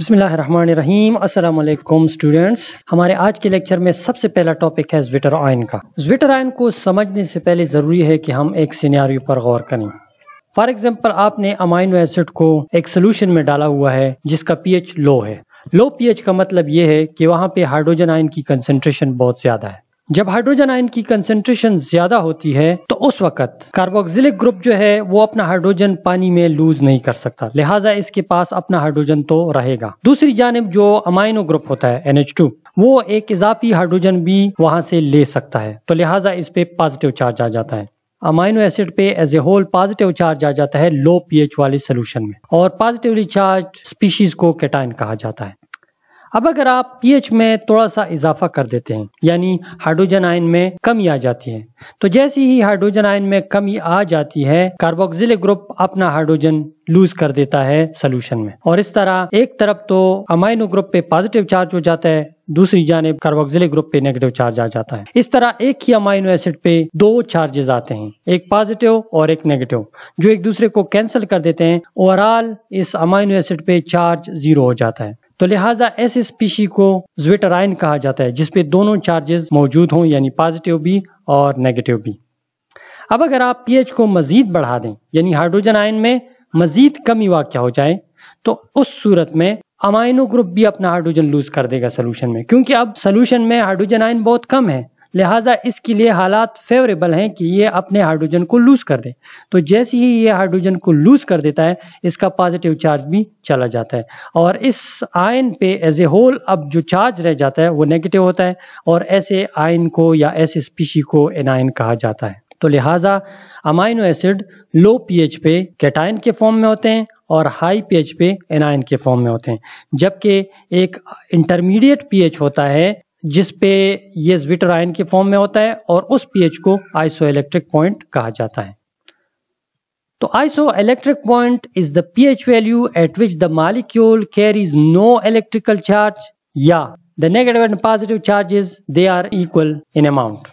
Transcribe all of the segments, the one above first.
अस्सलाम वालेकुम स्टूडेंट्स हमारे आज के लेक्चर में सबसे पहला टॉपिक है ज्विटर आयन का ज्विटर आयन को समझने से पहले ज़रूरी है कि हम एक सिनेरियो पर गौर करें फॉर एग्जाम्पल आपने अमाइनो एसिड को एक सोल्यूशन में डाला हुआ है जिसका पीएच लो है लो पीएच का मतलब ये है कि वहाँ पे हाइड्रोजन आयन की कंसेंट्रेशन बहुत ज़्यादा है जब हाइड्रोजन आयन की कंसेंट्रेशन ज्यादा होती है तो उस वक्त कार्बोक्सिलिक ग्रुप जो है वो अपना हाइड्रोजन पानी में लूज नहीं कर सकता लिहाजा इसके पास अपना हाइड्रोजन तो रहेगा दूसरी जानब जो अमाइनो ग्रुप होता है एनएच वो एक इजाफी हाइड्रोजन भी वहां से ले सकता है तो लिहाजा इस पे पॉजिटिव चार्ज आ जाता है अमाइनो एसिड पे as a whole positive charge आ जाता है लो पीएच वाले सोल्यूशन में और पॉजिटिवली चार्ज स्पीशीज को कैटाइन कहा जाता है अब अगर आप पीएच में थोड़ा सा इजाफा कर देते हैं यानी हाइड्रोजन आयन में कमी आ जाती है तो जैसे ही हाइड्रोजन आयन में कमी आ जाती है कार्बोक्सिलिक ग्रुप अपना हाइड्रोजन लूज कर देता है सोल्यूशन में और इस तरह एक तरफ तो अमाइनो ग्रुप पे पॉजिटिव चार्ज हो जाता है दूसरी जानब कार्बोक्सिलिक ग्रुप पे नेगेटिव चार्ज आ जाता है इस तरह एक ही अमाइनो एसिड पे दो चार्जेस आते हैं एक पॉजिटिव और एक नेगेटिव जो एक दूसरे को कैंसिल कर देते हैं ओवरऑल इस अमाइनो एसिड पे चार्ज जीरो हो जाता है तो लिहाजा ऐसे स्पीशी को ज्विटराइन कहा जाता है जिसपे दोनों चार्जेस मौजूद हों यानी पॉजिटिव भी और नेगेटिव भी अब अगर आप पीएच को मजीद बढ़ा दें यानी हाइड्रोजन आयन में मजीद कमी वाक्य हो जाए तो उस सूरत में अमाइनो ग्रुप भी अपना हाइड्रोजन लूज कर देगा सोल्यूशन में क्योंकि अब सोल्यूशन में हाइड्रोजन आयन बहुत कम है लिहाजा इसके लिए हालात फेवरेबल हैं कि ये अपने हाइड्रोजन को लूज कर दे तो जैसे ही ये हाइड्रोजन को लूज कर देता है इसका पॉजिटिव चार्ज भी चला जाता है और इस आयन पे एज ए होल अब जो चार्ज रह जाता है वो नेगेटिव होता है और ऐसे आयन को या ऐसे स्पीशी को एनायन कहा जाता है तो लिहाजा अमाइनो एसिड लो पीएच पे कैटाइन के फॉर्म में होते हैं और हाई पीएच पे एनायन के फॉर्म में होते हैं जबकि एक इंटरमीडिएट पीएच होता है जिस पे ये ज्विटर आयन के फॉर्म में होता है और उस पीएच को आइसो इलेक्ट्रिक पॉइंट कहा जाता है तो isoelectric point is the pH value at which the molecule carries no electrical charge या the negative and positive charges they are equal in amount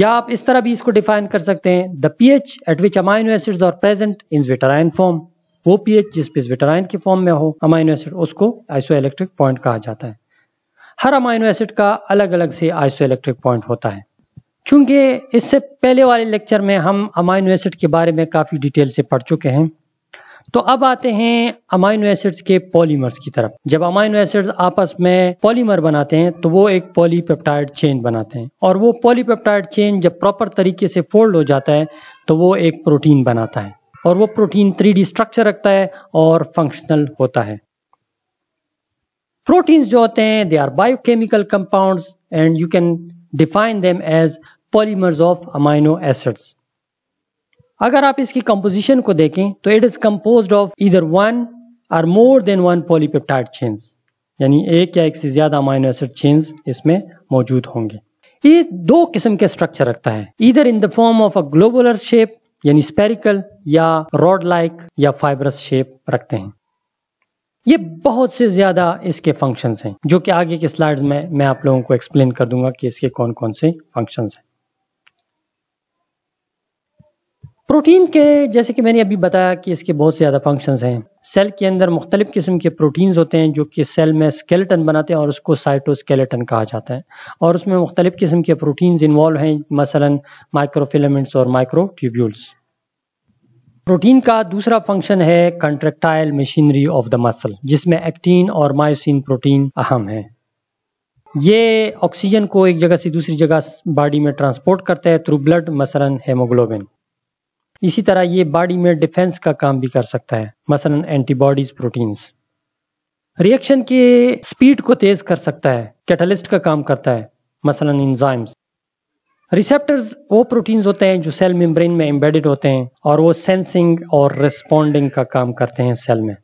या आप इस तरह भी इसको डिफाइन कर सकते हैं the pH at which amino acids are present in ion form वो पीएच जिस पे आयन के फॉर्म में हो अमाइनो एसिड उसको आइसो इलेक्ट्रिक पॉइंट कहा जाता है हर अमाइनो एसिड का अलग अलग से आइसो इलेक्ट्रिक पॉइंट होता है चूंकि इससे पहले वाले लेक्चर में हम अमाइनो एसिड के बारे में काफ़ी डिटेल से पढ़ चुके हैं तो अब आते हैं अमाइनो एसिड्स के पॉलीमर्स की तरफ जब अमाइनो एसिड्स आपस में पॉलीमर बनाते हैं तो वो एक पॉलीपेप्टाइड चेन बनाते हैं और वो पॉलीपेप्टाइड चेन जब प्रॉपर तरीके से फोल्ड हो जाता है तो वो एक प्रोटीन बनाता है और वो प्रोटीन थ्री स्ट्रक्चर रखता है और फंक्शनल होता है प्रोटीन्स जो होते हैं they are biochemical compounds and you can define them as polymers of amino acids अगर आप इसकी कंपोजिशन को देखें तो इट इज कंपोज ऑफ इधर वन और more than one polypeptide chains यानी एक या एक से ज्यादा अमाइनो एसिड चेन्स इसमें मौजूद होंगे ये दो किस्म के स्ट्रक्चर रखता है इधर in the form of a globular shape यानी स्पेरिकल या रॉड लाइक या फाइबरस शेप रखते हैं ये बहुत से ज्यादा इसके फंक्शंस हैं जो कि आगे के स्लाइड में मैं आप लोगों को एक्सप्लेन कर दूंगा कि इसके कौन कौन से फंक्शंस हैं प्रोटीन के जैसे कि मैंने अभी बताया कि इसके बहुत ज्यादा फंक्शंस हैं सेल के अंदर मुख्तलिफ किस्म के प्रोटीन्स होते हैं जो कि सेल में स्केलेटन बनाते हैं और उसको साइटोस्केलेटन कहा जाता है और उसमें मुख्तलिफ किस्म के प्रोटीन्स इन्वॉल्व हैं मसलन माइक्रोफिलामेंट्स और माइक्रोट्यूब्यूल्स प्रोटीन का दूसरा फंक्शन है contractile machinery of the muscle जिसमें एक्टीन और मायोसिन प्रोटीन अहम है ये ऑक्सीजन को एक जगह से दूसरी जगह बॉडी में ट्रांसपोर्ट करता है थ्रू ब्लड मसलन हेमोग्लोबिन इसी तरह ये बॉडी में डिफेंस का काम भी कर सकता है मसलन एंटीबॉडीज प्रोटीन्स रिएक्शन के स्पीड को तेज कर सकता है कैटलिस्ट का काम करता है मसलन इंजाइम्स रिसेप्टर्स वो प्रोटीन्स होते हैं जो सेल मेम्ब्रेन में एम्बेडेड होते हैं और वो सेंसिंग और रिस्पॉन्डिंग का काम करते हैं सेल में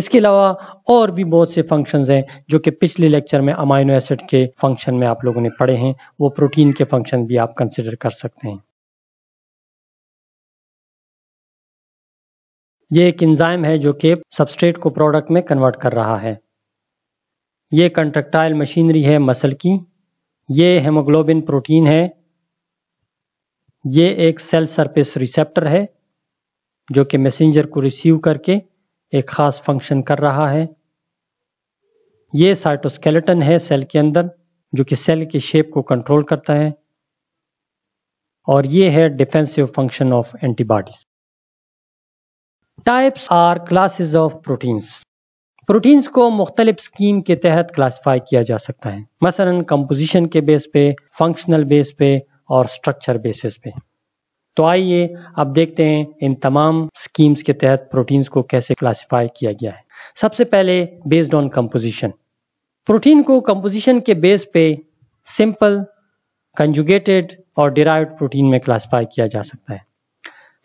इसके अलावा और भी बहुत से फंक्शंस हैं जो कि पिछले लेक्चर में अमाइनो एसिड के फंक्शन में आप लोगों ने पढ़े हैं वो प्रोटीन के फंक्शन भी आप कंसिडर कर सकते हैं ये एक इंजाइम है जो कि सबस्ट्रेट को प्रोडक्ट में कन्वर्ट कर रहा है ये कंट्रक्टाइल मशीनरी है मसल की ये हेमोग्लोबिन प्रोटीन है ये एक सेल सरफेस रिसेप्टर है जो कि मैसेंजर को रिसीव करके एक ख़ास फंक्शन कर रहा है ये साइटोस्केलेटन है सेल के अंदर जो कि सेल के शेप को कंट्रोल करता है और ये है defensive function of antibodies types or classes of proteins proteins को मुख्तलिफ स्कीम के तहत क्लासीफाई किया जा सकता है मसलन कंपोजिशन के बेस पे फंक्शनल बेस पे और स्ट्रक्चर बेसिस पे तो आइए अब देखते हैं इन तमाम स्कीम्स के तहत प्रोटीन्स को कैसे क्लासीफाई किया गया है सबसे पहले बेस्ड ऑन कंपोजिशन प्रोटीन को कंपोजिशन के बेस पे सिंपल कंजुगेटेड और डिराइव प्रोटीन में क्लासीफाई किया जा सकता है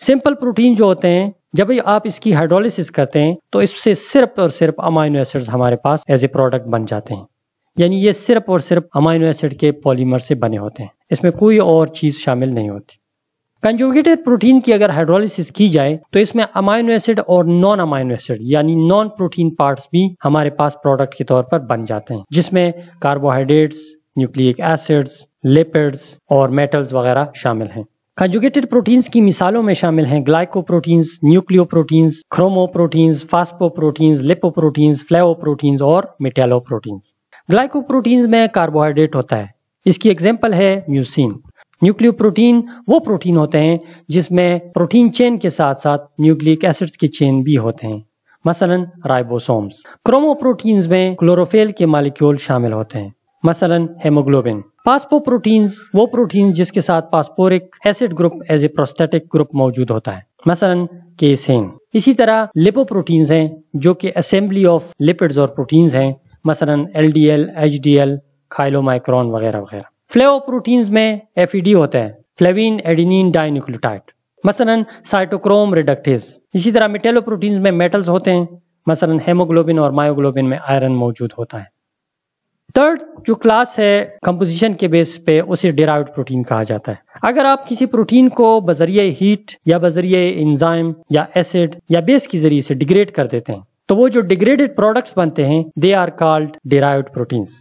सिंपल प्रोटीन जो होते हैं जब आप इसकी हाइड्रोलिसिस करते हैं तो इससे सिर्फ और सिर्फ अमाइनो एसिड्स हमारे पास एज ए प्रोडक्ट बन जाते हैं यानी ये सिर्फ और सिर्फ अमाइनो एसिड के पॉलीमर से बने होते हैं इसमें कोई और चीज शामिल नहीं होती कंजुगेटेड प्रोटीन की अगर हाइड्रोलिसिस की जाए तो इसमें अमाइनो एसिड और नॉन अमाइनो एसिड यानी नॉन प्रोटीन पार्ट्स भी हमारे पास प्रोडक्ट के तौर पर बन जाते हैं जिसमें कार्बोहाइड्रेट्स न्यूक्लिक एसिड्स लिपिड्स और मेटल्स वगैरह शामिल हैं कंजुगेटेड प्रोटीन्स की मिसालों में शामिल हैं phosphoproteins lipoproteins lipoproteins proteins और प्रोटीन्स ग्लाइको प्रोटीन्स में कार्बोहाइड्रेट होता है इसकी एग्जाम्पल है म्यूसिन न्यूक्लियो प्रोटीन वो प्रोटीन होते हैं जिसमें प्रोटीन चेन के साथ साथ न्यूक्लिक एसिड्स के चेन भी होते हैं मसलन राइबोसोम्स क्रोमो प्रोटीन्स में क्लोरोफेल के मालिक्यूल शामिल होते हैं मसलन हेमोग्लोबिन प्रोटीन वो प्रोटीन जिसके साथ phosphoric acid group as a prosthetic group मौजूद होता है मसलन केसेन इसी तरह लिपो प्रोटीन है जो कि असेंबली ऑफ लिपिड्स और प्रोटीन है मसलन L D L H D L chylomicron वगैरह वगैरह फ्लेवो प्रोटीन में एफ ई डी होता है फ्लेविन एडिनिन डाइन्यूक्लियोटाइड मसलन साइटोक्रोम रिडक्टेज इसी तरह मिटेलो प्रोटीन में मेटल्स होते हैं मसलन हेमोग्लोबिन और मायोग्लोबिन में आयरन मौजूद होता है थर्ड जो क्लास है कंपोजिशन के बेस पे उसे डेराइव प्रोटीन कहा जाता है अगर आप किसी प्रोटीन को बजरिए हीट या बजरिए इंजाइम या एसिड या बेस के जरिए से डिग्रेड कर देते हैं तो वो जो डिग्रेडेड प्रोडक्ट्स बनते हैं they are called derived proteins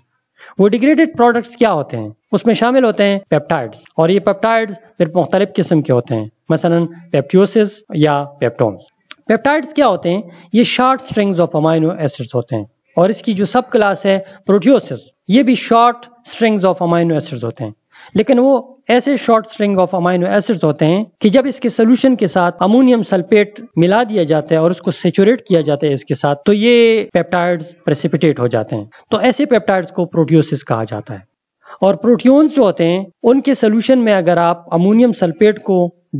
वो डिग्रेडेड प्रोडक्ट्स क्या होते हैं उसमें शामिल होते हैं पेप्टाइड्स और ये पेप्टाइड्स फिर मुख्तलिफ किस्म के होते हैं मसलन पेप्टोसिस या पेप्टोन्स पेप्टाइड्स क्या होते हैं ये short strings of amino acids होते हैं और इसकी जो सब क्लास है प्रोटियोसिस ये भी short strings of amino acids होते हैं लेकिन वो ऐसे short string of amino acids होते हैं कि जब इसके सोल्यूशन के साथ अमोनियम सल्फेट मिला दिया जाता है और उसको सेचुरेट किया जाता है इसके साथ तो ये पेप्टाइड्स प्रेसिपिटेट हो जाते हैं तो ऐसे पेप्टाइड्स को प्रोटियोसिस कहा जाता है और प्रोटियोन्स जो होते हैं उनके सोल्यूशन में अगर आप अमोनियम सल्फेट को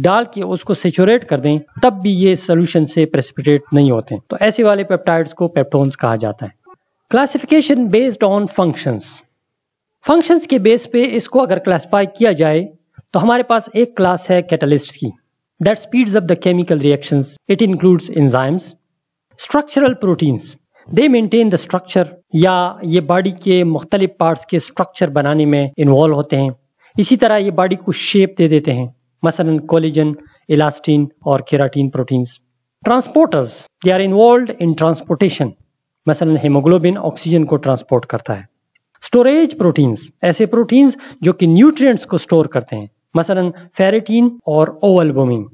डाल के उसको सेचुरेट कर दें तब भी ये सोल्यूशन से प्रेसिपिटेट नहीं होते तो ऐसे वाले पेप्टाइड्स को पेप्टोन्स कहा जाता है classification based on functions functions के बेस पे इसको अगर क्लासिफाई किया जाए तो हमारे पास एक क्लास है कैटलिस्ट की that speeds up the chemical reactions it includes enzymes structural proteins they maintain the structure या ये बॉडी के मुख्तलिफ पार्ट्स के स्ट्रक्चर बनाने में इन्वॉल्व होते हैं इसी तरह ये बॉडी को शेप दे देते हैं मसलन कोलिजन इलास्टीन और keratin proteins transporters they are involve in transportation मसलन हेमोग्लोबिन ऑक्सीजन को ट्रांसपोर्ट करता है स्टोरेज प्रोटीन्स ऐसे प्रोटीन्स जो कि न्यूट्रिएंट्स को स्टोर करते हैं मसलन फेरेटीन और ओवलबोमिन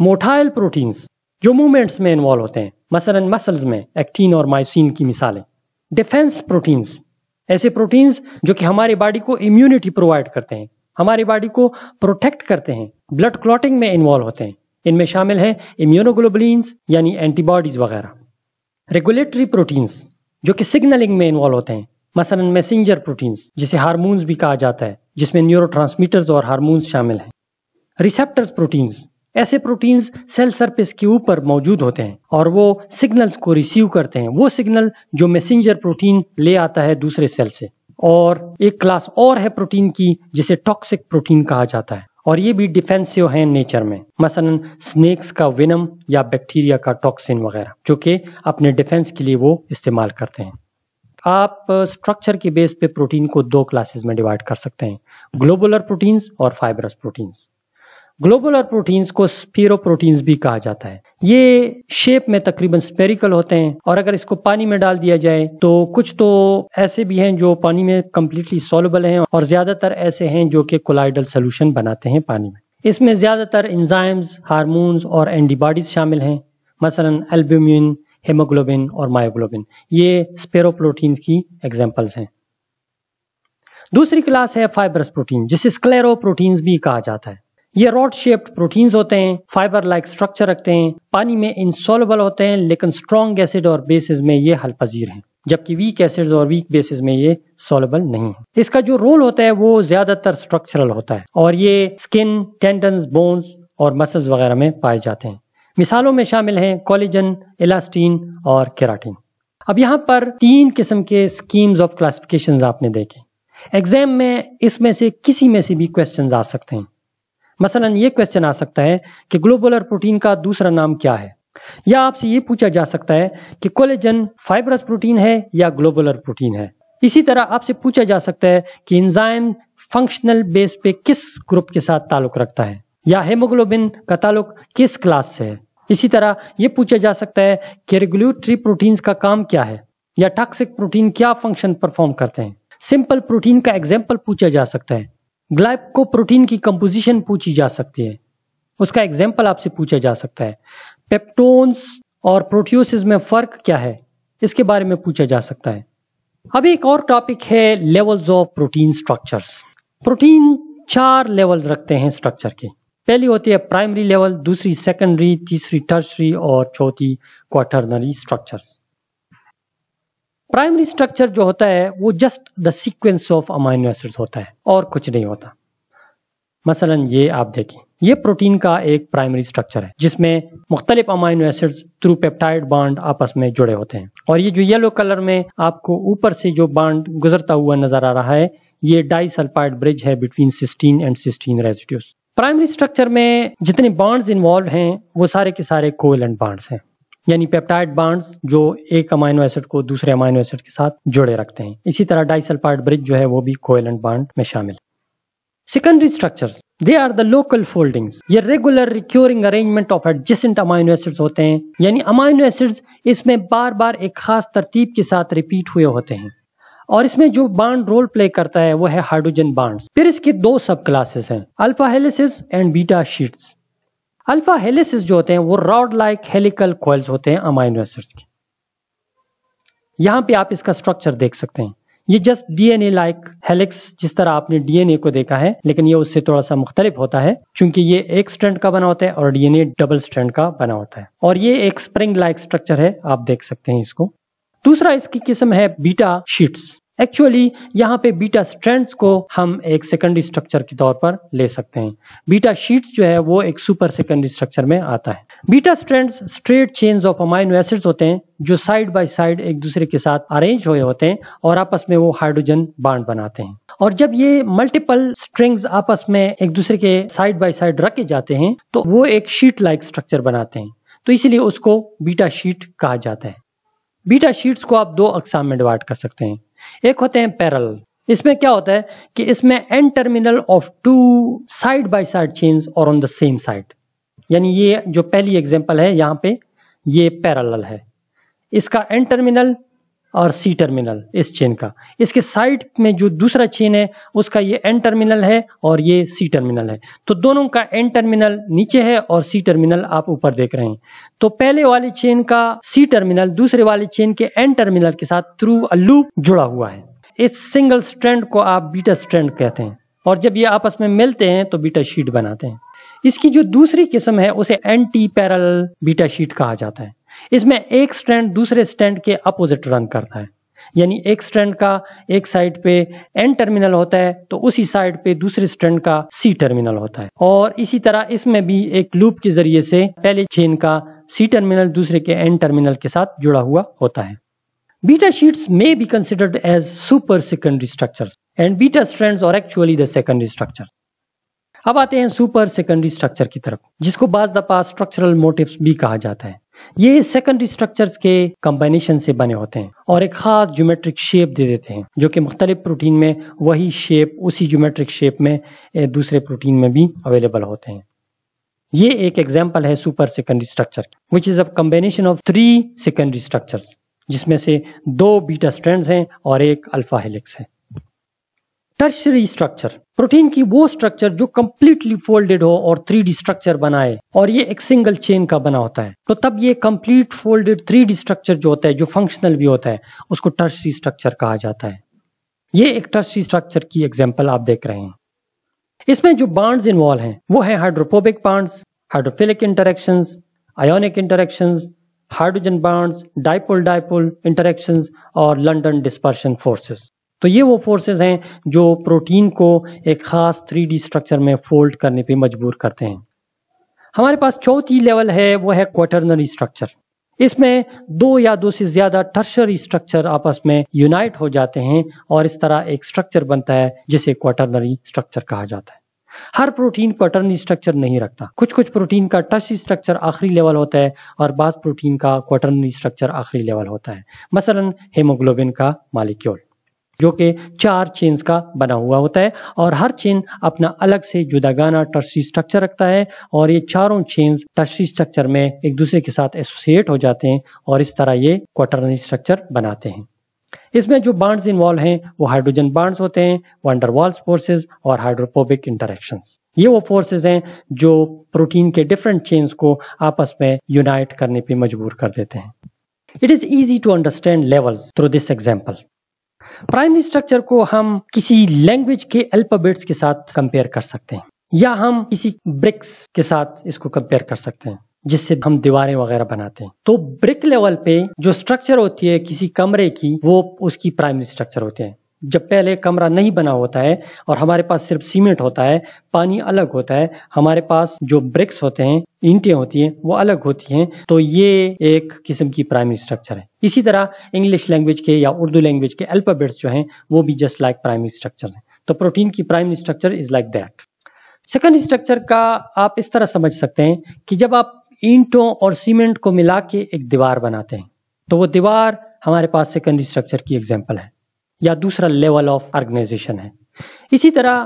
मोटाइल प्रोटीन्स जो मूवमेंट्स में इन्वॉल्व होते हैं मसलन मसल्स में एक्टीन और माइसिन की मिसालें डिफेंस प्रोटीन्स ऐसे प्रोटीन्स जो कि हमारी बॉडी को इम्यूनिटी प्रोवाइड करते हैं हमारी बॉडी को प्रोटेक्ट करते हैं ब्लड क्लॉटिंग में इन्वॉल्व होते हैं इनमें शामिल है इम्यूनोग्लोबुलिन्स यानी एंटीबॉडीज वगैरह रेगुलेटरी प्रोटीन्स जो कि सिग्नलिंग में इन्वॉल्व होते हैं मसलन मैसेंजर प्रोटीन्स जिसे हारमोन्स भी कहा जाता है जिसमें न्यूरो और हारमोन्स शामिल हैं रिसेप्टर्स प्रोटीन्स ऐसे प्रोटीन्स सेल सरफेस के ऊपर मौजूद होते हैं और वो सिग्नल्स को रिसीव करते हैं वो सिग्नल जो मैसेंजर प्रोटीन ले आता है दूसरे सेल से और एक क्लास और है प्रोटीन की जिसे टॉक्सिक प्रोटीन कहा जाता है और ये भी डिफेंसिव हैं नेचर में मसलन स्नेक्स का विनम या बैक्टीरिया का टॉक्सिन वगैरह जो कि अपने डिफेंस के लिए वो इस्तेमाल करते हैं आप स्ट्रक्चर के बेस पे प्रोटीन को दो क्लासेस में डिवाइड कर सकते हैं ग्लोबुलर प्रोटीन्स और फाइबरस प्रोटीन्स ग्लोबुलर प्रोटीन्स को स्पीरो प्रोटीन्स भी कहा जाता है ये शेप में तकरीबन स्पेरिकल होते हैं और अगर इसको पानी में डाल दिया जाए तो कुछ तो ऐसे भी हैं जो पानी में कम्प्लीटली सोलबल हैं और ज्यादातर ऐसे हैं जो कि कोलाइडल सोल्यूशन बनाते हैं पानी में इसमें ज्यादातर इंजाइम्स हारमोन्स और एंटीबॉडीज शामिल हैं मसलन एल्ब्यूमिन हेमोग्लोबिन और मायोग्लोबिन ये प्रोटीन्स की एग्जाम्पल्स हैं दूसरी क्लास है फाइबरस प्रोटीन जिसे स्क्लेरो प्रोटीन्स भी कहा जाता है ये रॉड शेप्ड प्रोटीन्स होते हैं फाइबर लाइक स्ट्रक्चर रखते हैं पानी में इंसोलेबल होते हैं लेकिन स्ट्रॉन्ग एसिड और बेसिस में ये हल पजीर है जबकि वीक एसिड्स और वीक बेसिस में ये सोलबल नहीं है इसका जो रोल होता है वो ज्यादातर स्ट्रक्चरल होता है और ये स्किन टेंडन बोन्स और मसल्स वगैरह में पाए जाते हैं मिसालों में शामिल हैं कॉलिजन इलास्टीन और केराटिन अब यहाँ पर तीन किस्म के स्कीम्स ऑफ क्लासिफिकेशन आपने देखे एग्जाम में इसमें से किसी में से भी क्वेश्चन आ सकते हैं मसलन ये क्वेश्चन आ सकता है कि ग्लोबुलर प्रोटीन का दूसरा नाम क्या है या आपसे ये पूछा जा सकता है कि कोलेजन फाइबरस प्रोटीन है या ग्लोबुलर प्रोटीन है इसी तरह आपसे पूछा जा सकता है कि इंजाइम फंक्शनल बेस पे किस ग्रुप के साथ ताल्लुक रखता है या हेमोग्लोबिन का ताल्लुक किस क्लास से है इसी तरह ये पूछा जा सकता है कि रेगुलेटरी प्रोटीन्स का काम क्या है या टॉक्सिक प्रोटीन क्या फंक्शन परफॉर्म करते हैं सिंपल प्रोटीन का एग्जाम्पल पूछा जा सकता है प्रोटीन की कंपोजिशन पूछी जा सकती है उसका एग्जाम्पल आपसे पूछा जा सकता है पेप्टोन्स और प्रोटियोसिस में फर्क क्या है इसके बारे में पूछा जा सकता है अभी एक और टॉपिक है levels of protein structures protein चार लेवल रखते हैं स्ट्रक्चर के पहली होती है प्राइमरी लेवल दूसरी सेकेंडरी तीसरी टर्सरी और चौथी क्वार्टरनरी स्ट्रक्चर्स प्राइमरी स्ट्रक्चर जो होता है वो just the sequence of amino acid होता है और कुछ नहीं होता मसलन ये आप देखें ये प्रोटीन का एक प्राइमरी स्ट्रक्चर है जिसमें मुख्तलिफ अमाइनो एसिड थ्रू पेप्टाइड बाड आपस में जुड़े होते हैं और ये जो येलो कलर में आपको ऊपर से जो बाड गुजरता हुआ नजर आ रहा है ये डाई सल्फाइड ब्रिज है between cysteine and cysteine residues primary structure में जितने बॉन्ड्स इन्वॉल्व हैं वो सारे के सारे कोवेलेंट बॉन्ड्स हैं यानी पेप्टाइड बाड्स जो एक अमाइनो एसिड को दूसरे अमाइनो एसिड के साथ जुड़े रखते हैं इसी तरह डाइसल्फाइड ब्रिज जो है वो भी कोयलेंट बाड में शामिल secondary structure they are the local foldings ये regular recurring arrangement of adjacent amino acids होते हैं यानी अमाइनो एसिड्स इसमें बार बार एक खास तरतीब के साथ रिपीट हुए होते हैं और इसमें जो बाड रोल प्ले करता है वो है हाइड्रोजन बाड्स फिर इसके दो सब क्लासेस हैं alpha helices and beta sheets alpha helices जो होते हैं वो रॉड लाइक हेलिकल कोयल्स होते हैं अमाइनो एसिड्स के यहां पे आप इसका स्ट्रक्चर देख सकते हैं ये जस्ट डीएनए लाइक हेलिक्स जिस तरह आपने डीएनए को देखा है लेकिन ये उससे थोड़ा सा मुख्तलिफ होता है क्योंकि ये एक स्टैंड का बना होता है और डीएनए डबल स्टैंड का बना होता है और ये एक स्प्रिंग लाइक स्ट्रक्चर है आप देख सकते हैं इसको दूसरा इसकी किस्म है बीटा शीट्स एक्चुअली यहाँ पे बीटा स्ट्रैंड्स को हम एक सेकेंडरी स्ट्रक्चर के तौर पर ले सकते हैं बीटा शीट्स जो है वो एक सुपर सेकेंडरी स्ट्रक्चर में आता है beta strands straight chains of amino acids होते हैं जो साइड बाय साइड एक दूसरे के साथ अरेंज हुए होते हैं और आपस में वो हाइड्रोजन बाड बनाते हैं और जब ये मल्टीपल स्ट्रिंग्स आपस में एक दूसरे के साइड बाय साइड रखे जाते हैं तो वो एक शीट लाइक स्ट्रक्चर बनाते हैं तो इसलिए उसको बीटा शीट कहा जाता है बीटा शीट्स को आप दो अकसाम में डिवाइड कर सकते हैं एक होते हैं पैरल इसमें क्या होता है कि इसमें end terminal of two side by side chains और ऑन द सेम साइड यानी ये जो पहली एग्जांपल है यहाँ पे ये पैरल है इसका एंड टर्मिनल और सी टर्मिनल इस चेन का इसके साइड में जो दूसरा चेन है उसका ये एन टर्मिनल है और ये सी टर्मिनल है तो दोनों का एन टर्मिनल नीचे है और सी टर्मिनल आप ऊपर देख रहे हैं तो पहले वाले चेन का सी टर्मिनल दूसरे वाले चेन के एन टर्मिनल के साथ थ्रू अ लूप जुड़ा हुआ है इस सिंगल स्ट्रैंड को आप बीटा स्ट्रैंड कहते हैं और जब ये आपस में मिलते हैं तो बीटा शीट बनाते हैं इसकी जो दूसरी किस्म है उसे एंटी पैरल बीटा शीट कहा जाता है इसमें एक स्टैंड दूसरे स्टैंड के अपोजिट रन करता है यानी एक स्टैंड का एक साइड पे एन टर्मिनल होता है तो उसी साइड पे दूसरे स्टैंड का सी टर्मिनल होता है और इसी तरह इसमें भी एक लूप के जरिए से पहले चेन का सी टर्मिनल दूसरे के एन टर्मिनल के साथ जुड़ा हुआ होता है beta sheets may be considered as super secondary structure and beta strand और एक्चुअली द सेकेंडरी स्ट्रक्चर अब आते हैं सुपर सेकेंडरी स्ट्रक्चर की तरफ जिसको बाज दफा स्ट्रक्चरल मोटिव भी कहा जाता है ये सेकेंडरी स्ट्रक्चर के कंबाइनेशन से बने होते हैं और एक खास ज्योमेट्रिक शेप दे देते हैं जो कि मुख्तलिफ प्रोटीन में वही शेप उसी ज्योमेट्रिक शेप में दूसरे प्रोटीन में भी अवेलेबल होते हैं ये एक एग्जाम्पल है super secondary structure which is a combination of three secondary structure जिसमें से दो बीटा स्ट्रेंड्स हैं और एक अल्फा हेलिक्स है टर्शरी स्ट्रक्चर प्रोटीन की वो स्ट्रक्चर जो कम्प्लीटली फोल्डेड हो और थ्री स्ट्रक्चर बनाए और ये एक सिंगल चेन का बना होता है तो तब ये कम्प्लीट फोल्डेड थ्री स्ट्रक्चर जो होता है जो फंक्शनल भी होता है उसको टर्शरी स्ट्रक्चर कहा जाता है ये एक टर्शरी स्ट्रक्चर की एग्जाम्पल आप देख रहे हैं इसमें जो बाड्स इन्वॉल्व हैं वो है hydrophobic bonds hydrophilic interaction ionic interaction hydrogen bonds dipole dipole interaction और लंडन डिस्पर्शन फोर्सेस तो ये वो फोर्सेस हैं जो प्रोटीन को एक खास थ्री स्ट्रक्चर में फोल्ड करने पे मजबूर करते हैं हमारे पास चौथी लेवल है वो है क्वाटरनरी स्ट्रक्चर इसमें दो या दो से ज्यादा टर्शरी स्ट्रक्चर आपस में यूनाइट हो जाते हैं और इस तरह एक स्ट्रक्चर बनता है जिसे क्वाटरनरी स्ट्रक्चर कहा जाता है हर प्रोटीन क्वाटरनरी स्ट्रक्चर नहीं रखता कुछ कुछ प्रोटीन का टर्सी स्ट्रक्चर आखिरी लेवल होता है और बाद प्रोटीन का क्वाटरनरी स्ट्रक्चर आखिरी लेवल होता है मसलन हेमोग्लोबिन का मालिक्यूल जो कि चार चेन्स का बना हुआ होता है और हर चेन अपना अलग से जुदागाना टर्सी स्ट्रक्चर रखता है और ये चारों चेन्स टर्सी स्ट्रक्चर में एक दूसरे के साथ एसोसिएट हो जाते हैं और इस तरह ये क्वार्टरनरी स्ट्रक्चर बनाते हैं इसमें जो बाड्स इन्वॉल्व हैं वो हाइड्रोजन बाड्स होते हैं वॉल्स फोर्सेज और हाइड्रोपोबिक इंटरेक्शन ये वो फोर्सेज हैं जो प्रोटीन के डिफरेंट चेन्स को आपस में यूनाइट करने पर मजबूर कर देते हैं it is easy to understand levels through this example primary structure को हम किसी लैंग्वेज के अल्फाबेट्स के साथ कंपेयर कर सकते हैं या हम किसी ब्रिक्स के साथ इसको कंपेयर कर सकते हैं जिससे हम दीवारें वगैरह बनाते हैं तो ब्रिक लेवल पे जो स्ट्रक्चर होती है किसी कमरे की वो उसकी प्राइमरी स्ट्रक्चर होते हैं जब पहले कमरा नहीं बना होता है और हमारे पास सिर्फ सीमेंट होता है पानी अलग होता है हमारे पास जो ब्रिक्स होते हैं ईंटें होती हैं वो अलग होती हैं तो ये एक किस्म की प्राइमरी स्ट्रक्चर है इसी तरह इंग्लिश लैंग्वेज के या उर्दू लैंग्वेज के अल्फ़ाबेट्स जो हैं वो भी जस्ट लाइक प्राइमरी स्ट्रक्चर है तो प्रोटीन की primary structure is like that second structure का आप इस तरह समझ सकते हैं कि जब आप ईंटों और सीमेंट को मिला के एक दीवार बनाते हैं तो वो दीवार हमारे पास सेकेंडरी स्ट्रक्चर की एग्जाम्पल है या दूसरा लेवल ऑफ ऑर्गेनाइजेशन है इसी तरह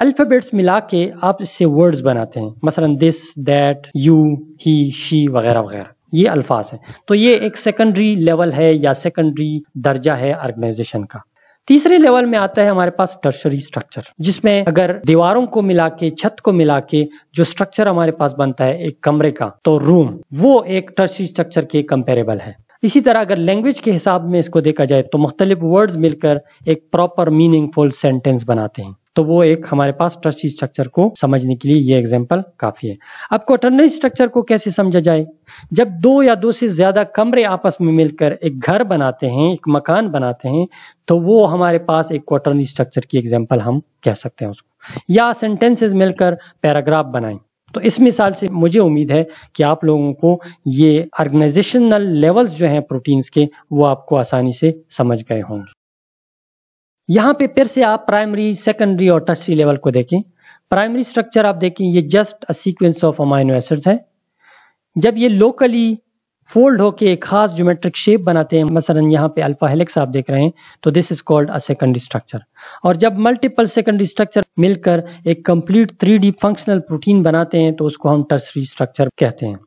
अल्फ़ाबेट्स मिला के आप इससे वर्ड्स बनाते हैं मसलन this that you he she वगैरह वगैरह ये अल्फाज हैं तो ये एक सेकेंडरी लेवल है या सेकेंडरी दर्जा है ऑर्गेनाइजेशन का तीसरे लेवल में आता है हमारे पास टर्शरी स्ट्रक्चर जिसमें अगर दीवारों को मिला के छत को मिला के जो स्ट्रक्चर हमारे पास बनता है एक कमरे का तो रूम वो एक टर्शरी स्ट्रक्चर के कंपेरेबल है इसी तरह अगर लैंग्वेज के हिसाब में इसको देखा जाए तो मुख्तलिफ वर्ड्स मिलकर एक प्रॉपर मीनिंगफुल सेंटेंस बनाते हैं तो वो एक हमारे पास ट्रस्टी स्ट्रक्चर को समझने के लिए ये एग्जाम्पल काफी है अब क्वार्टरनरी स्ट्रक्चर को कैसे समझा जाए जब दो या दो से ज्यादा कमरे आपस में मिलकर एक घर बनाते हैं एक मकान बनाते हैं तो वो हमारे पास एक क्वार्टरनरी स्ट्रक्चर की एग्जाम्पल हम कह सकते हैं उसको या सेंटेंसेस मिलकर पैराग्राफ बनाएं तो इस मिसाल से मुझे उम्मीद है कि आप लोगों को ये ऑर्गेनाइजेशनल लेवल्स जो हैं प्रोटीन्स के वो आपको आसानी से समझ गए होंगे यहाँ पे फिर से आप प्राइमरी सेकेंडरी और टर्सरी लेवल को देखें प्राइमरी स्ट्रक्चर आप देखें ये just a sequence of amino acids है जब ये लोकली फोल्ड होके एक खास ज्योमेट्रिक शेप बनाते हैं मसलन यहाँ पे अल्फा हेलिक्स आप देख रहे हैं तो this is called a secondary structure और जब मल्टीपल सेकेंडरी स्ट्रक्चर मिलकर एक कंप्लीट थ्री फंक्शनल प्रोटीन बनाते हैं तो उसको हम टर्सरी स्ट्रक्चर कहते हैं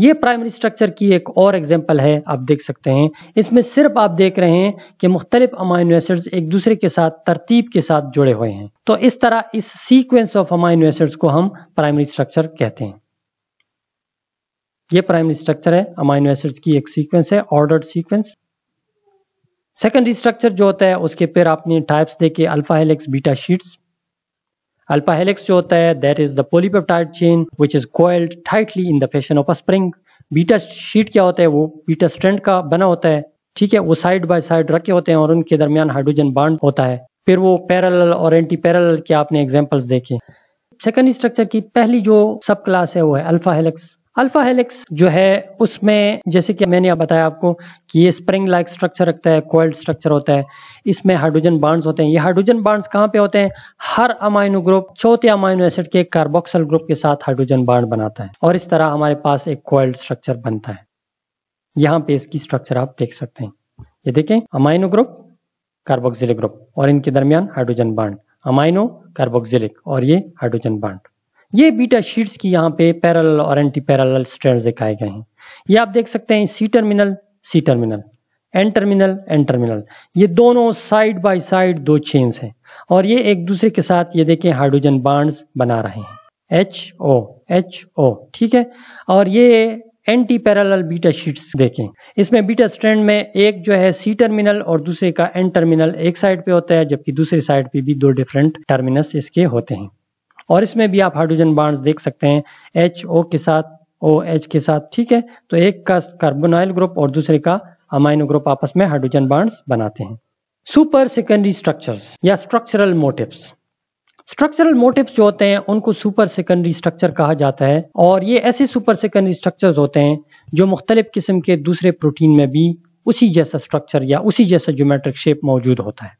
ये प्राइमरी स्ट्रक्चर की एक और एग्जाम्पल है आप देख सकते हैं इसमें सिर्फ आप देख रहे हैं कि मुख्तलिफ अमाइनो एसिड्स एक दूसरे के साथ तरतीब के साथ जुड़े हुए हैं तो इस तरह इस सीक्वेंस ऑफ अमाइनो एसिड्स को हम प्राइमरी स्ट्रक्चर कहते हैं ये प्राइमरी स्ट्रक्चर है अमाइनो एसिड्स की एक सीक्वेंस है ऑर्डर्ड सीक्वेंस सेकेंडरी स्ट्रक्चर जो होता है उसके फिर आपने टाइप्स देखे alpha helix beta sheets alpha helix जो होता है that is the polypeptide chain which is coiled tightly in the fashion of a spring beta sheet क्या होता है वो बीटा स्ट्रेंड का बना होता है ठीक है वो साइड बाय साइड रखे होते हैं और उनके दरमियान हाइड्रोजन बॉन्ड होता है फिर वो पैरल और एंटी पैरल के आपने एग्जाम्पल्स देखे सेकेंड स्ट्रक्चर की पहली जो सब क्लास है वो है अल्फा हेलिक्स अल्फा हेलिक्स जो है उसमें जैसे कि मैंने आप बताया आपको कि ये स्प्रिंग लाइक स्ट्रक्चर रखता है कोयल्ड स्ट्रक्चर होता है इसमें हाइड्रोजन बाड्स होते हैं ये हाइड्रोजन बाड्स कहाँ पे होते हैं हर अमाइनो ग्रुप चौथे अमाइनो एसिड के कार्बोक्सल ग्रुप के साथ हाइड्रोजन बांड बनाता है और इस तरह हमारे पास एक कोयल्ड स्ट्रक्चर बनता है यहाँ पे इसकी स्ट्रक्चर आप देख सकते हैं ये देखें अमाइनो ग्रुप कार्बोक्सिलिक ग्रुप और इनके दरमियान हाइड्रोजन बांड अमाइनो कार्बोक्सिलिक और ये हाइड्रोजन बांड ये बीटा शीट्स की यहाँ पे पैरल और एंटी पैरल स्ट्रेंड दिखाए गए हैं ये आप देख सकते हैं C terminal C terminal N terminal N terminal ये दोनों साइड बाय साइड दो चेन्स हैं और ये एक दूसरे के साथ ये देखें हाइड्रोजन बाड्स बना रहे हैं एच ओ एच ओ ठीक है और ये एंटी पैरल बीटा शीट्स देखें इसमें बीटा स्ट्रैंड में एक जो है सी टर्मिनल और दूसरे का एन टर्मिनल एक साइड पे होता है जबकि दूसरी साइड पे भी दो डिफरेंट टर्मिनल्स इसके होते हैं और इसमें भी आप हाइड्रोजन बांड्स देख सकते हैं एच ओ के साथ ओ एच के साथ ठीक है तो एक का कार्बोनाइल ग्रुप और दूसरे का अमाइनो ग्रुप आपस में हाइड्रोजन बांड्स बनाते हैं सुपर सेकेंडरी स्ट्रक्चर्स या स्ट्रक्चरल मोटिव्स स्ट्रक्चरल मोटिव्स जो होते हैं उनको सुपर सेकेंडरी स्ट्रक्चर कहा जाता है और ये ऐसे सुपर सेकेंडरी स्ट्रक्चर्स होते हैं जो मुख्तलिफ किस्म के दूसरे प्रोटीन में भी उसी जैसा स्ट्रक्चर या उसी जैसा ज्योमेट्रिक शेप मौजूद होता है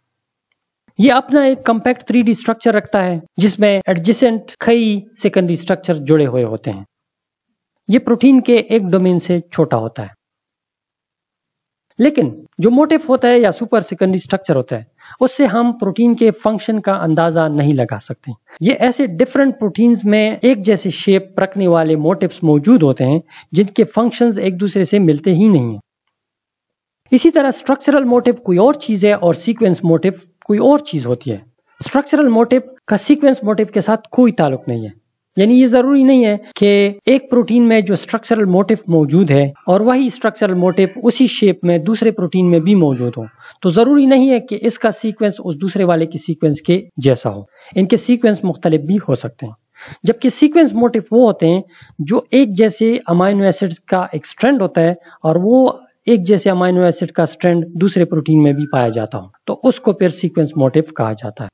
ये अपना एक कम्पैक्ट थ्री स्ट्रक्चर रखता है जिसमें एडजेसेंट कई सेकेंडरी स्ट्रक्चर जुड़े हुए होते हैं ये प्रोटीन के एक डोमेन से छोटा होता है लेकिन जो मोटिफ होता है या सुपर सेकेंडरी स्ट्रक्चर होता है उससे हम प्रोटीन के फंक्शन का अंदाजा नहीं लगा सकते ये ऐसे डिफरेंट प्रोटीन्स में एक जैसे शेप रखने वाले मोटिव्स मौजूद होते हैं जिनके फंक्शंस एक दूसरे से मिलते ही नहीं है इसी तरह स्ट्रक्चरल मोटिव कोई और चीज है और सीक्वेंस मोटिव कोई और चीज होती है स्ट्रक्चरल मोटिव का सीक्वेंस मोटिव के साथ कोई ताल्लुक नहीं है यानी ये जरूरी नहीं है कि एक प्रोटीन में जो स्ट्रक्चरल मोटिव मौजूद है और वही स्ट्रक्चरल मोटिव उसी शेप में दूसरे प्रोटीन में भी मौजूद हो तो जरूरी नहीं है कि इसका सीक्वेंस उस दूसरे वाले के सीक्वेंस के जैसा हो इनके सीक्वेंस मुख्तलिफ भी हो सकते हैं जबकि सीक्वेंस मोटिव वो होते हैं जो एक जैसे अमाइनो एसिड का एक स्ट्रैंड होता है और वो एक जैसे अमाइनो एसिड का स्ट्रैंड दूसरे प्रोटीन में भी पाया जाता हो तो उसको फिर सीक्वेंस मोटिव कहा जाता है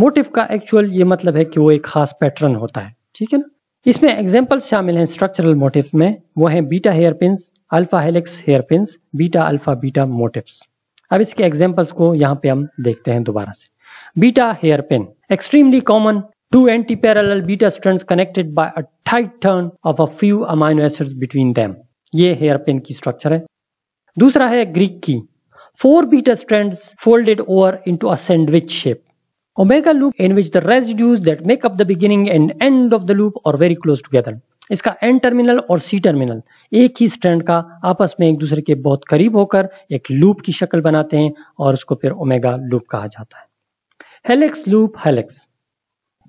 मोटिव का एक्चुअल ये मतलब है कि वो एक खास पैटर्न होता है ठीक है ना इसमें एग्जाम्पल शामिल हैं स्ट्रक्चरल मोटिव में वो हैं beta hairpins alpha helix hairpins beta alpha beta motifs अब इसके एग्जाम्पल्स को यहाँ पे हम देखते हैं दोबारा से beta hairpin extremely common antiparallel beta strand connected by a tight turn of a few amino acids between them ये हेयर पिन की स्ट्रक्चर है दूसरा है Greek key four beta strand folded over in a sandwich shape omega loop in which the residues that make the beginning and end of the loop are very close together इसका N terminal और C terminal एक ही स्ट्रेंड का आपस में एक दूसरे के बहुत करीब होकर एक लूप की शक्ल बनाते हैं और उसको फिर ओमेगा लूप कहा जाता है helix loop helix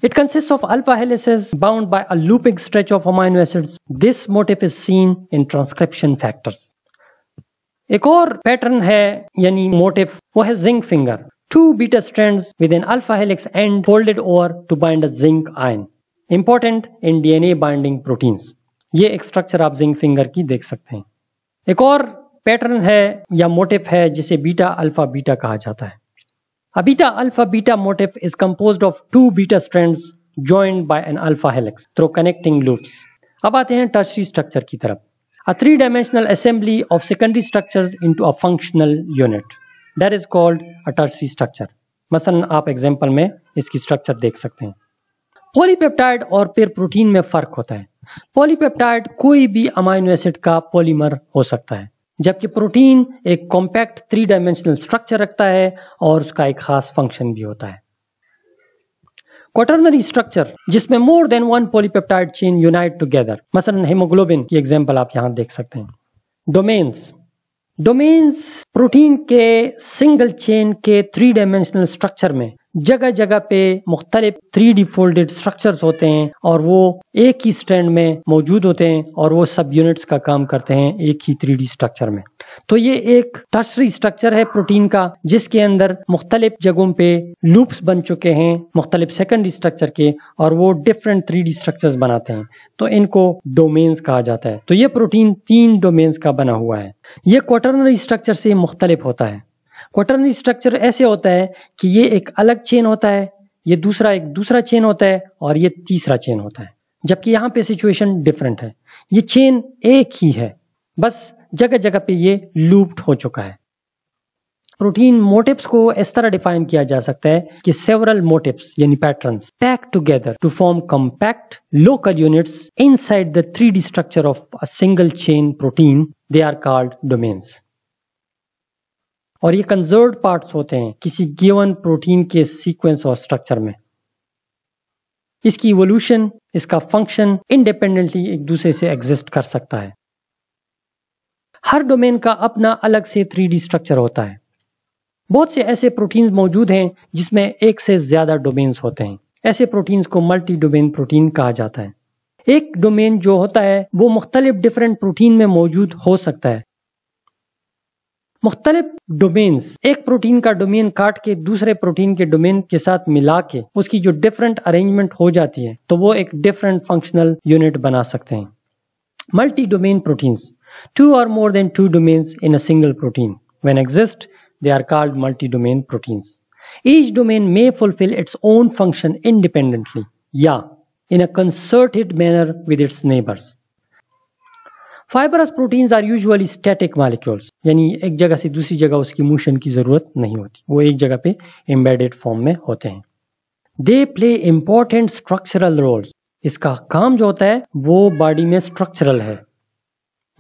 It consists of alpha helices bound by a looping stretch of amino acids. This motif is seen in transcription factors. एक और पैटर्न है यानी मोटिफ वो है zinc finger two beta strands with an alpha helix and folded over to bind a zinc ion important in DNA binding proteins ये एक structure आप zinc finger की देख सकते हैं एक और पैटर्न है या मोटिफ है जिसे बीटा अल्फा बीटा कहा जाता है A beta alpha beta motif is composed of two beta strands joined by an alpha helix through connecting loops. अब आते हैं टर्सरी स्ट्रक्चर की तरफ A three dimensional assembly of secondary structures into a functional unit. That is called a tertiary structure. मसलन आप example में इसकी structure देख सकते हैं पॉलीपेप्टाइड और पेयर प्रोटीन में फर्क होता है पॉलीपेप्टाइड कोई भी अमाइनो एसिड का पॉलीमर हो सकता है जबकि प्रोटीन एक कॉम्पैक्ट थ्री डायमेंशनल स्ट्रक्चर रखता है और उसका एक खास फंक्शन भी होता है क्वाटरनरी स्ट्रक्चर जिसमें more than one polypeptide chain unite together मसलन हेमोग्लोबिन की एग्जांपल आप यहां देख सकते हैं डोमेन्स डोमेन्स प्रोटीन के सिंगल चेन के थ्री डायमेंशनल स्ट्रक्चर में जगह जगह पे मुख्तलिफ थ्री डी फोल्डेड स्ट्रक्चर होते हैं और वो एक ही स्टैंड में मौजूद होते हैं और वो सब यूनिट्स का काम करते हैं एक ही थ्री डी स्ट्रक्चर में तो ये एक टर्सरी स्ट्रक्चर है प्रोटीन का जिसके अंदर मुख्तलिफ जगहों पे लूप्स बन चुके हैं मुख्तलिफ सेकेंडरी स्ट्रक्चर के और वो डिफरेंट थ्री डी स्ट्रक्चर बनाते हैं तो इनको डोमेन्स कहा जाता है तो ये प्रोटीन तीन डोमेन्स का बना हुआ है ये क्वार्टरनरी स्ट्रक्चर से मुख्तलिफ होता है क्वार्टरनरी स्ट्रक्चर ऐसे होता है कि ये एक अलग चेन होता है ये दूसरा एक दूसरा चेन होता है और ये तीसरा चेन होता है जबकि यहाँ पे सिचुएशन डिफरेंट है ये चेन एक ही है बस जगह जगह पे ये लूप्ड हो चुका है प्रोटीन मोटिव्स को इस तरह डिफाइन किया जा सकता है कि सेवरल मोटिव्स यानी patterns pack together to form compact local units inside the three D structure of a single chain protein they are called domains और ये कंजर्व पार्ट्स होते हैं किसी गिवन प्रोटीन के सीक्वेंस और स्ट्रक्चर में इसकी इवोल्यूशन इसका फंक्शन इंडिपेंडेंटली एक दूसरे से एग्जिस्ट कर सकता है हर डोमेन का अपना अलग से थ्री स्ट्रक्चर होता है बहुत से ऐसे प्रोटीन्स मौजूद हैं जिसमें एक से ज्यादा डोमेन्स होते हैं ऐसे प्रोटीन्स को मल्टी डोमेन प्रोटीन कहा जाता है एक डोमेन जो होता है वो मुख्तलिफ डिफरेंट प्रोटीन में मौजूद हो सकता है मुख्तलिफ डोमेन एक प्रोटीन का डोमेन काट के दूसरे प्रोटीन के डोमेन के साथ मिला के उसकी जो डिफरेंट अरेंजमेंट हो जाती है तो वो एक डिफरेंट फंक्शनल यूनिट बना सकते हैं मल्टी डोमेन प्रोटीन टू और more than two domain in a single protein when exist they are called multi domain protein each domain may fulfil its own function independently या in a concerted manner with its neighbours fibrous proteins are usually static molecules यानी एक जगह से दूसरी जगह उसकी motion की जरूरत नहीं होती वो एक जगह पे एम्बेडेड फॉर्म में होते हैं they play important structural roles इसका काम जो होता है वो बॉडी में स्ट्रक्चरल है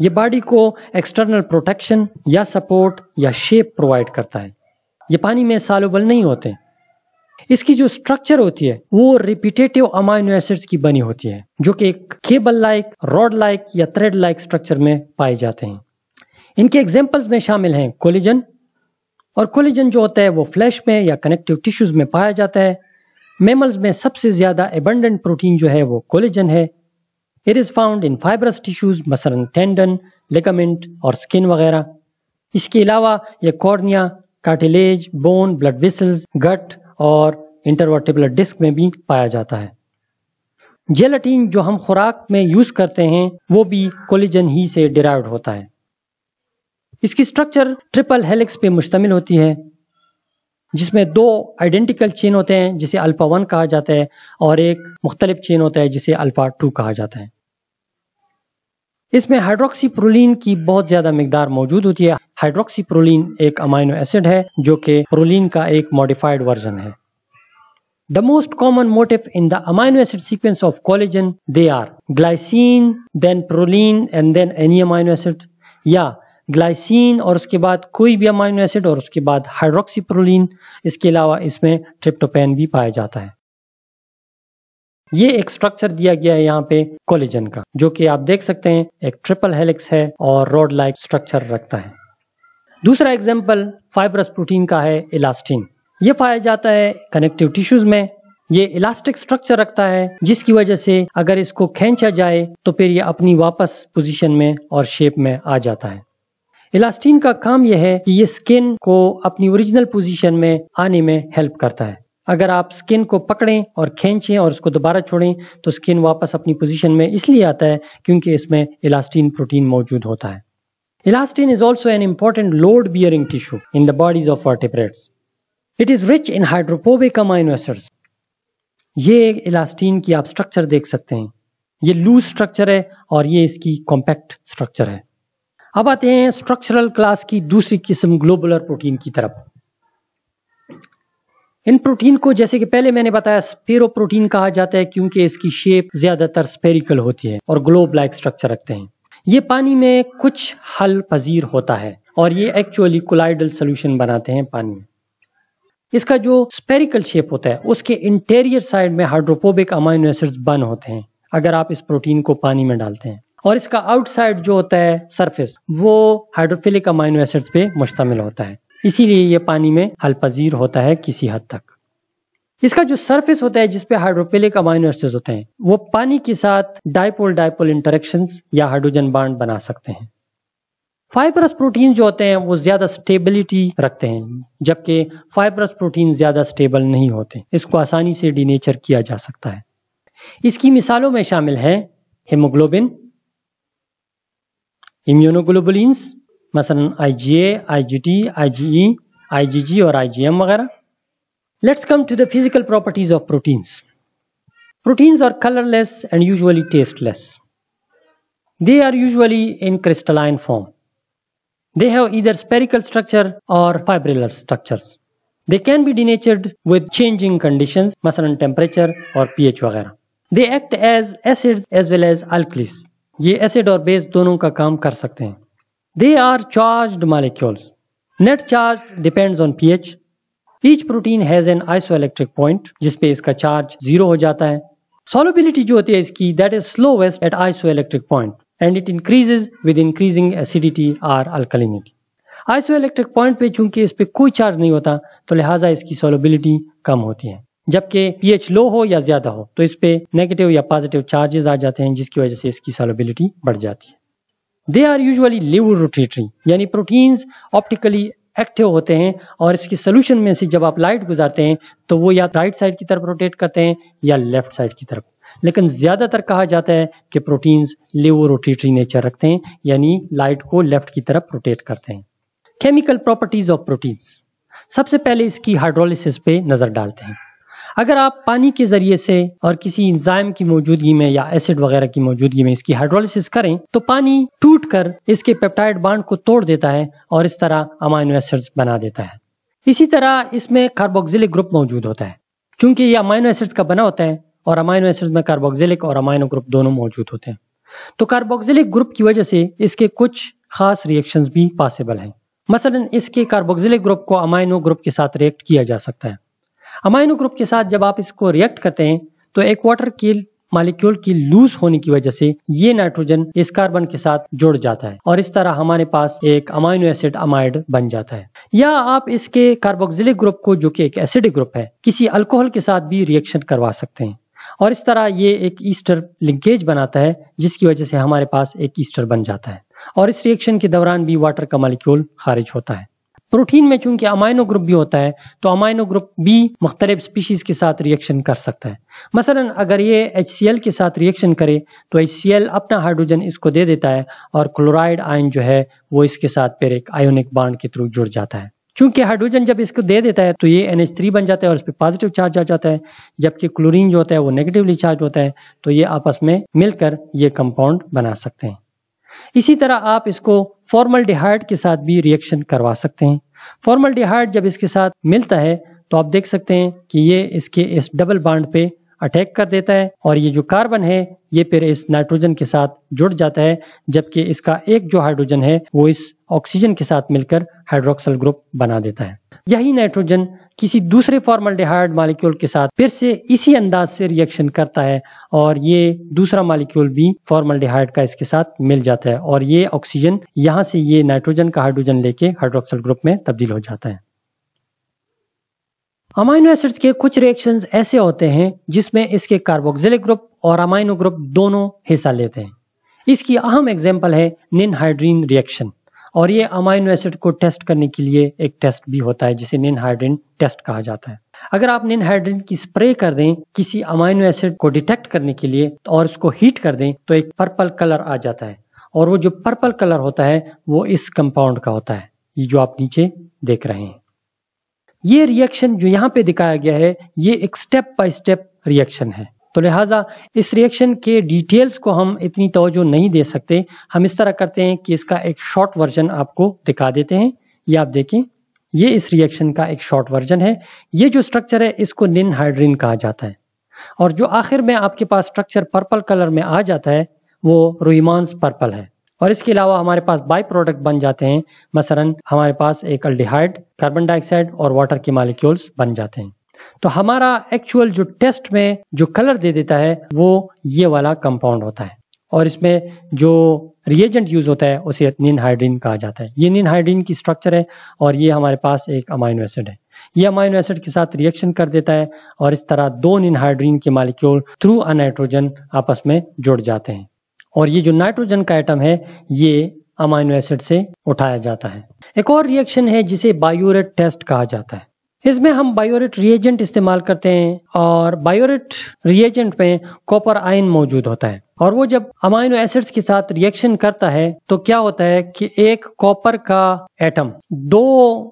ये बॉडी को एक्सटर्नल प्रोटेक्शन या सपोर्ट या शेप प्रोवाइड करता है ये पानी में सालोबल नहीं होते इसकी जो स्ट्रक्चर होती है वो रिपीटेटिव अमाइनो एसिड्स की बनी होती है जो कि एक केबल लाइक रॉड लाइक या थ्रेड लाइक स्ट्रक्चर में पाए जाते हैं इनके एग्जाम्पल्स में शामिल हैं कोलिजन और कोलिजन जो होता है वो फ्लैश में या कनेक्टिव टिश्यूज में पाया जाता है मेमल्स में सबसे ज्यादा एबंडेंट प्रोटीन जो है वो कोलिजन है it is found in fibrous tissues मसलन टेंडन लेगामेंट और स्किन वगैरह इसके अलावा ये cornea cartilage bone blood vessels gut और इंटरवर्टिबुलर डिस्क में भी पाया जाता है जेलेटिन जो हम खुराक में यूज करते हैं वो भी कोलिजन ही से डिराइव होता है इसकी स्ट्रक्चर ट्रिपल हेलिक्स पे मुश्तमिल होती है जिसमें दो आइडेंटिकल चेन होते हैं जिसे अल्फा वन कहा जाता है और एक मुख्तलिफ चेन होता है जिसे अल्फा टू कहा जाता है इसमें हाइड्रोक्सीप्रोलिन की बहुत ज्यादा मिकदार मौजूद होती है हाइड्रोक्सीप्रोलिन एक अमाइनो एसिड है जो कि प्रोलिन का एक मॉडिफाइड वर्जन है the most common motif in the amino acid sequence of collagen they are glycine then proline and then any amino acid या ग्लाइसिन और उसके बाद कोई भी अमाइनो एसिड और उसके बाद हाइड्रोक्सीप्रोलिन इसके अलावा इसमें ट्रिप्टोपेन भी पाया जाता है ये एक स्ट्रक्चर दिया गया है यहाँ पे कोलिजन का जो कि आप देख सकते हैं एक ट्रिपल हेलिक्स है और रोड लाइक स्ट्रक्चर रखता है दूसरा एग्जाम्पल फाइबरस प्रोटीन का है इलास्टिन ये पाया जाता है कनेक्टिव टिश्यूज में ये इलास्टिक स्ट्रक्चर रखता है जिसकी वजह से अगर इसको खेचा जाए तो फिर ये अपनी वापस पोजीशन में और शेप में आ जाता है इलास्टीन का काम यह है कि ये स्किन को अपनी ओरिजिनल पोजीशन में आने में हेल्प करता है अगर आप स्किन को पकड़ें और खींचें और उसको दोबारा छोड़ें तो स्किन वापस अपनी पोजीशन में इसलिए आता है क्योंकि इसमें इलास्टीन प्रोटीन मौजूद होता है elastin is also an important load bearing tissue in the bodies of vertebrates. It is rich in hydrophobic amino acids ये इलास्टीन की आप स्ट्रक्चर देख सकते हैं ये लूज स्ट्रक्चर है और ये इसकी कॉम्पैक्ट स्ट्रक्चर है अब आते हैं स्ट्रक्चरल क्लास की दूसरी किस्म ग्लोबुलर प्रोटीन की तरफ इन प्रोटीन को जैसे कि पहले मैंने बताया स्पेरो प्रोटीन कहा जाता है क्योंकि इसकी शेप ज्यादातर स्पेरिकल होती है और ग्लोब लाइक स्ट्रक्चर रखते हैं ये पानी में कुछ हल पजीर होता है और ये एक्चुअली कोलाइडल सोल्यूशन बनाते हैं पानी में इसका जो स्पेरिकल शेप होता है उसके इंटेरियर साइड में हाइड्रोपोबिक अमाइनो एसिड्स बन होते हैं अगर आप इस प्रोटीन को पानी में डालते हैं और इसका आउटसाइड जो होता है सरफेस वो हाइड्रोफिलिक अमाइनो एसिड्स पे मुश्तमिल होता है इसीलिए यह पानी में हलपजीर होता है किसी हद तक इसका जो सरफेस होता है जिसपे हाइड्रोपेलिक अमाइनो एसिड होते हैं वो पानी के साथ डायपोल डायपोल इंटरेक्शन या हाइड्रोजन बांड बना सकते हैं फाइबरस प्रोटीन जो होते हैं वो ज्यादा स्टेबिलिटी रखते हैं जबकि फाइबरस प्रोटीन ज्यादा स्टेबल नहीं होते इसको आसानी से डिनेचर किया जा सकता है इसकी मिसालों में शामिल है हेमोग्लोबिन इम्यूनोग्लोबुलस मसलन आई जी ए आई G T I ji E I G G और आई जी एम वगैरह let's come to the physical properties of proteins Proteins are colorless and usually tasteless. They are usually in crystalline form. They have either spherical structure or fibrillar structures. They can be denatured with changing conditions, masalan temperature or pH वगैरह. They act as acids as well as alkalis. ये acid और base दोनों का काम कर सकते हैं They are charged molecules. Net charge depends on pH. Each protein has an isoelectric point जिसपे इसका चार्ज जीरो हो जाता है Solubility जो होती है इसकी that is slowest at isoelectric point and it increases with increasing acidity or alkalinity. Isoelectric point पे चूंकि इस पर कोई चार्ज नहीं होता तो लिहाजा इसकी solubility कम होती है जबकि pH लो हो या ज्यादा हो तो इस पे नेगेटिव या पॉजिटिव चार्जेस आ जाते हैं जिसकी वजह से इसकी solubility बढ़ जाती है दे आर लिव रोटेटरी यानी प्रोटीन्स ऑप्टिकली एक्टिव होते हैं और इसके सोल्यूशन में से जब आप लाइट गुजारते हैं तो वो या राइट साइड की तरफ रोटेट करते हैं या लेफ्ट साइड की तरफ लेकिन ज्यादातर कहा जाता है कि प्रोटीन्स रोटेटरी नेचर रखते हैं यानी लाइट को लेफ्ट की तरफ रोटेट करते हैं केमिकल प्रॉपर्टीज ऑफ प्रोटीन्स सबसे पहले इसकी हाइड्रोलिसिस पे नजर डालते हैं अगर आप पानी के जरिए से और किसी इंजाइम की मौजूदगी में या एसिड वगैरह की मौजूदगी में इसकी हाइड्रोलिसिस करें तो पानी टूट कर इसके पेप्टाइड बाड को तोड़ देता है और इस तरह अमाइनो एसिड्स बना देता है इसी तरह इसमें कार्बोक्सिलिक ग्रुप मौजूद होता है क्योंकि ये अमाइनो एसिड्स का बना होता है और अमाइनो एसिड्स में कार्बोक्सिलिक और अमाइनो ग्रुप दोनों मौजूद होते हैं तो कार्बोक्सिलिक ग्रुप की वजह से इसके कुछ खास रिएक्शंस भी पॉसिबल हैं मसलन इसके कार्बोक्सिलिक ग्रुप को अमाइनो ग्रुप के साथ रिएक्ट किया जा सकता है अमाइनो ग्रुप के साथ जब आप इसको रिएक्ट करते हैं तो एक वाटर की मालिक्यूल की लूज होने की वजह से ये नाइट्रोजन इस कार्बन के साथ जुड़ जाता है और इस तरह हमारे पास एक अमाइनो एसिड अमाइड बन जाता है या आप इसके कार्बोक्सिलिक ग्रुप को जो कि एक एसिडिक ग्रुप है किसी अल्कोहल के साथ भी रिएक्शन करवा सकते हैं और इस तरह ये एक ईस्टर लिंकेज बनाता है जिसकी वजह से हमारे पास एक ईस्टर बन जाता है और इस रिएक्शन के दौरान भी वाटर का मालिक्यूल खारिज होता है प्रोटीन में चूंकि अमाइनो ग्रुप भी होता है तो अमाइनो ग्रुप भी मुख्तलिफ स्पीशीज के साथ रिएक्शन कर सकता है मसलन अगर ये एच के साथ रिएक्शन करे तो एच अपना हाइड्रोजन इसको दे देता है और क्लोराइड आयन जो है वो इसके साथ फिर एक आयोनिक बाड के थ्रू जुड़ जाता है चूंकि हाइड्रोजन जब इसको दे देता है तो ये एन थ्री बन जाता है और इस पर पॉजिटिव चार्ज आ जाता है जबकि क्लोरीन जो होता है वो नेगेटिवली चार्ज होता है तो ये आपस में मिलकर ये कंपाउंड बना सकते हैं इसी तरह आप इसको फॉर्मल डिहाइड के साथ भी रिएक्शन करवा सकते हैं फॉर्मल्डिहाइड जब इसके साथ मिलता है तो आप देख सकते हैं कि ये इसके इस डबल बाड पे अटैक कर देता है और ये जो कार्बन है ये फिर इस नाइट्रोजन के साथ जुड़ जाता है जबकि इसका एक जो हाइड्रोजन है वो इस ऑक्सीजन के साथ मिलकर हाइड्रोक्सल ग्रुप बना देता है यही नाइट्रोजन किसी दूसरे फॉर्मल्डिहाइड मालिक्यूल के साथ फिर से इसी अंदाज से रिएक्शन करता है और ये दूसरा मालिक्यूल भी फॉर्मल्डिहाइड का इसके साथ मिल जाता है और ये ऑक्सीजन यहाँ से ये नाइट्रोजन का हाइड्रोजन लेके हाइड्रोक्सल ग्रुप में तब्दील हो जाता है अमाइनो एसिड्स के कुछ रिएक्शंस ऐसे होते हैं जिसमें इसके कार्बोक्सिलिक ग्रुप और अमाइनो ग्रुप दोनों हिस्सा लेते हैं इसकी अहम एग्जाम्पल है निनहाइड्रीन रिएक्शन और ये अमाइनो एसिड को टेस्ट करने के लिए एक टेस्ट भी होता है जिसे निन हाइड्रिन टेस्ट कहा जाता है अगर आप निन हाइड्रिन की स्प्रे कर दें किसी अमाइनो एसिड को डिटेक्ट करने के लिए और उसको हीट कर दें तो एक पर्पल कलर आ जाता है और वो जो पर्पल कलर होता है वो इस कंपाउंड का होता है ये जो आप नीचे देख रहे हैं ये रिएक्शन जो यहाँ पे दिखाया गया है ये एक स्टेप बाय स्टेप रिएक्शन है तो लिहाजा इस रिएक्शन के डिटेल्स को हम इतनी तोजो नहीं दे सकते हम इस तरह करते हैं कि इसका एक शॉर्ट वर्जन आपको दिखा देते हैं ये आप देखें ये इस रिएक्शन का एक शॉर्ट वर्जन है ये जो स्ट्रक्चर है इसको निन हाइड्रीन कहा जाता है और जो आखिर में आपके पास स्ट्रक्चर पर्पल कलर में आ जाता है वो रुईमांस पर्पल है और इसके अलावा हमारे पास बाई प्रोडक्ट बन जाते हैं मसलन हमारे पास एक अल्डिहाइड कार्बन डाइऑक्साइड और वाटर के मालिक्यूल्स बन जाते हैं तो हमारा एक्चुअल जो टेस्ट में जो कलर दे देता है वो ये वाला कंपाउंड होता है और इसमें जो रिएजेंट यूज होता है उसे निन हाइड्रीन कहा जाता है ये निन हाइड्रीन की स्ट्रक्चर है और ये हमारे पास एक अमाइनो एसिड है ये अमाइनो एसिड के साथ रिएक्शन कर देता है और इस तरह दो निन हाइड्रीन के मालिक्यूल थ्रू अनाइट्रोजन आपस में जुड़ जाते हैं और ये जो नाइट्रोजन का आइटम है ये अमाइनो एसिड से उठाया जाता है एक और रिएक्शन है जिसे बायोरेट टेस्ट कहा जाता है इसमें हम बायोरेट रिएजेंट इस्तेमाल करते हैं और बायोरेट रिएजेंट में कॉपर आयन मौजूद होता है और वो जब अमाइनो एसिड्स के साथ रिएक्शन करता है तो क्या होता है कि एक कॉपर का एटम दो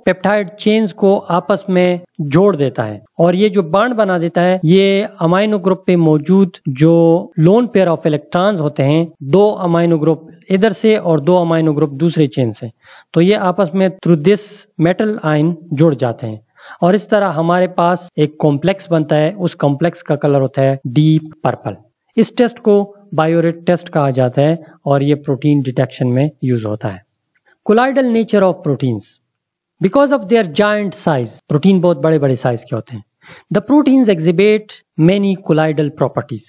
पेप्टाइड चेन्स को आपस में जोड़ देता है और ये जो बांड बना देता है ये अमाइनो ग्रुप पे मौजूद जो लोन पेयर ऑफ इलेक्ट्रॉन्स होते हैं दो अमाइनो ग्रुप इधर से और दो अमाइनो ग्रुप दूसरे चेन से तो ये आपस में थ्रू दिस मेटल आयन जुड़ जाते हैं और इस तरह हमारे पास एक कॉम्प्लेक्स बनता है उस कॉम्प्लेक्स का कलर होता है डीप पर्पल इस टेस्ट को बायोरेट टेस्ट कहा जाता है और ये प्रोटीन डिटेक्शन में यूज होता है colloidal nature of proteins because of their giant size protein बहुत बड़े बड़े साइज के होते हैं the proteins exhibit many colloidal properties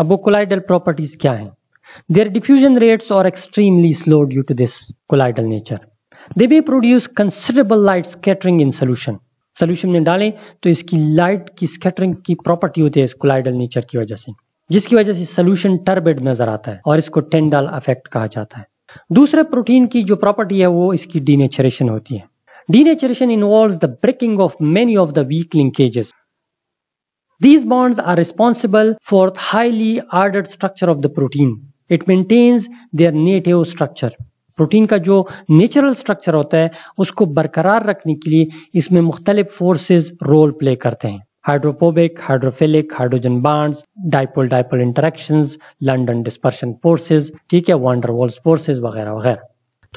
अब वो कोलाइडल प्रॉपर्टीज क्या है their diffusion rates are extremely slow due to this colloidal nature they be produce considerable light scattering in solution solution में डालें तो इसकी लाइट की स्कैटरिंग की प्रॉपर्टी होती है इस कोलाइडल नेचर की वजह से जिसकी वजह से सोल्यूशन टर्बेड नजर आता है और इसको टेंडाल अफेक्ट कहा जाता है दूसरे प्रोटीन की जो प्रॉपर्टी है वो इसकी डीनेचरेशन होती है denaturation involve the breaking of many of the weak linkages these bonds are responsible for highly ordered structure of the protein it maintains their native structure protein का जो नेचुरल स्ट्रक्चर होता है उसको बरकरार रखने के लिए इसमें मुख्तलिफ फोर्सेज रोल प्ले करते हैं hydrophobic hydrophilic hydrogen bonds dipole dipole interactions London dispersion forces ठीक है वांडरवॉल्स फोर्सेज वगैरह वगैरह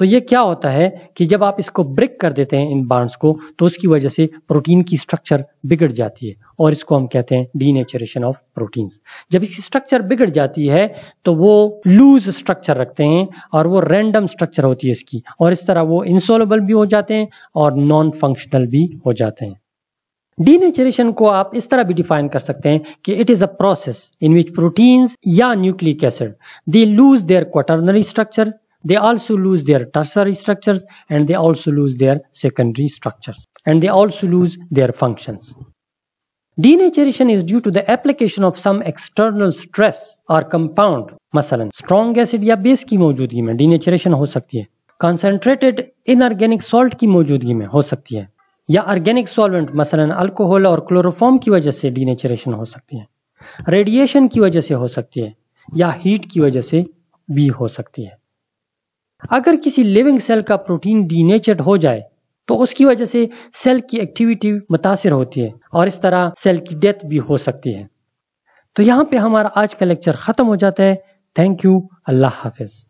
तो ये क्या होता है कि जब आप इसको ब्रेक कर देते हैं इन बांड्स को तो उसकी वजह से प्रोटीन की स्ट्रक्चर बिगड़ जाती है और इसको हम कहते हैं डीनेचुरेशन ऑफ प्रोटीन्स जब इसकी स्ट्रक्चर बिगड़ जाती है तो वो लूज स्ट्रक्चर रखते हैं और वो रैंडम स्ट्रक्चर होती है इसकी और इस तरह वो इंसोलेबल भी हो जाते हैं और नॉन फंक्शनल भी हो जाते हैं डीनेचरेशन को आप इस तरह भी डिफाइन कर सकते हैं कि it is a process in which proteins या nucleic acid they lose their quaternary structure they also lose their tertiary structures and they also lose their secondary structures and they also lose their functions. Denaturation is due to the application of some external stress or compound مثلا strong acid ya base ki maujoodgi mein denaturation ho sakti hai concentrated inorganic salt ki maujoodgi mein ho sakti hai ya organic solvent مثلا alcohol aur chloroform ki wajah se denaturation ho sakti hai radiation ki wajah se ho sakti hai ya heat ki wajah se bhi ho sakti hai अगर किसी living cell का protein denatured हो जाए तो उसकी वजह से cell की एक्टिविटी मुतासर होती है और इस तरह सेल की डेथ भी हो सकती है तो यहाँ पे हमारा आज का लेक्चर ख़त्म हो जाता है थैंक यू अल्लाह हाफिज़